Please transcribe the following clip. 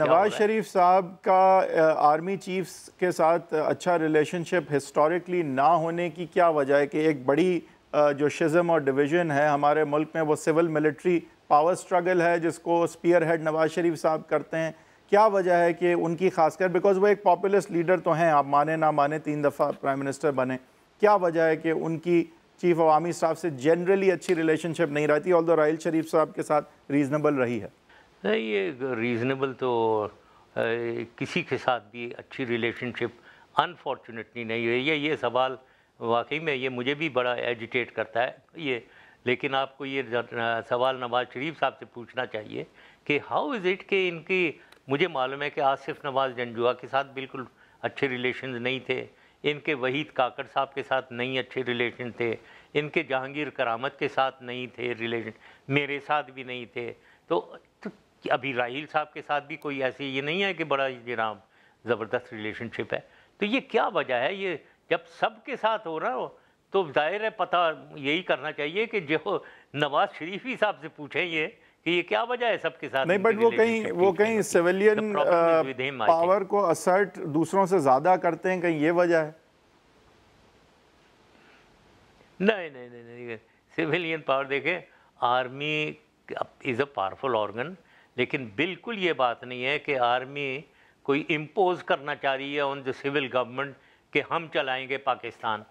नवाज शरीफ साहब का army chiefs के साथ अच्छा रिलेशनशिप हिस्टोरिकली ना होने की क्या वजह है कि एक बड़ी जो शिज़म और डिवीज़न है हमारे मुल्क में वो सिविल मिलिट्री पावर स्ट्रगल है जिसको स्पीयर हेड नवाज शरीफ साहब करते हैं क्या वजह है कि उनकी खासकर बिकॉज वो एक पॉपुलस्ट लीडर तो हैं आप माने ना माने तीन दफ़ा प्राइम मिनिस्टर बने क्या वजह है कि उनकी चीफ अवामी स्टाफ से जनरली अच्छी रिलेशनशिप नहीं रहती ऑल राहल शरीफ साहब के साथ रीज़नेबल रही है नहीं ये रीज़नेबल तो किसी के साथ भी अच्छी रिलेशनशिप अनफॉर्चुनेटली नहीं हुई ये ये सवाल वाकई में ये मुझे भी बड़ा एजिटेट करता है ये लेकिन आपको ये सवाल नवाज शरीफ साहब से पूछना चाहिए कि हाउ इज़ इट कि इनकी मुझे मालूम है कि आसिफ नवाज जंजुआ के साथ बिल्कुल अच्छे रिलेशन नहीं थे इनके वहीद काकड़ साहब के साथ नहीं अच्छे रिलेशन थे इनके जहांगीर करामत के साथ नहीं थे रिलेशन मेरे साथ भी नहीं थे तो, तो कि अभी राहील साहब के साथ भी कोई ऐसी ये नहीं है कि बड़ा जनाब ज़बरदस्त रिलेशनशिप है तो ये क्या वजह है ये जब सब के साथ हो रहा हो तो जाहिर है पता यही करना चाहिए कि जो नवाज शरीफ ही साहब से पूछें ये कि ये क्या वजह है सबके साथ नहीं बट वो कहीं वो कहीं सिविलियन पावर uh, को असर्ट दूसरों से ज़्यादा करते हैं कहीं ये वजह है नहीं नहीं नहीं नहीं सिविलियन पावर देखें army is a powerful organ लेकिन बिल्कुल ये बात नहीं है कि आर्मी कोई इम्पोज़ करना चाह रही है ऑन द सिविल गवर्नमेंट कि हम चलाएंगे पाकिस्तान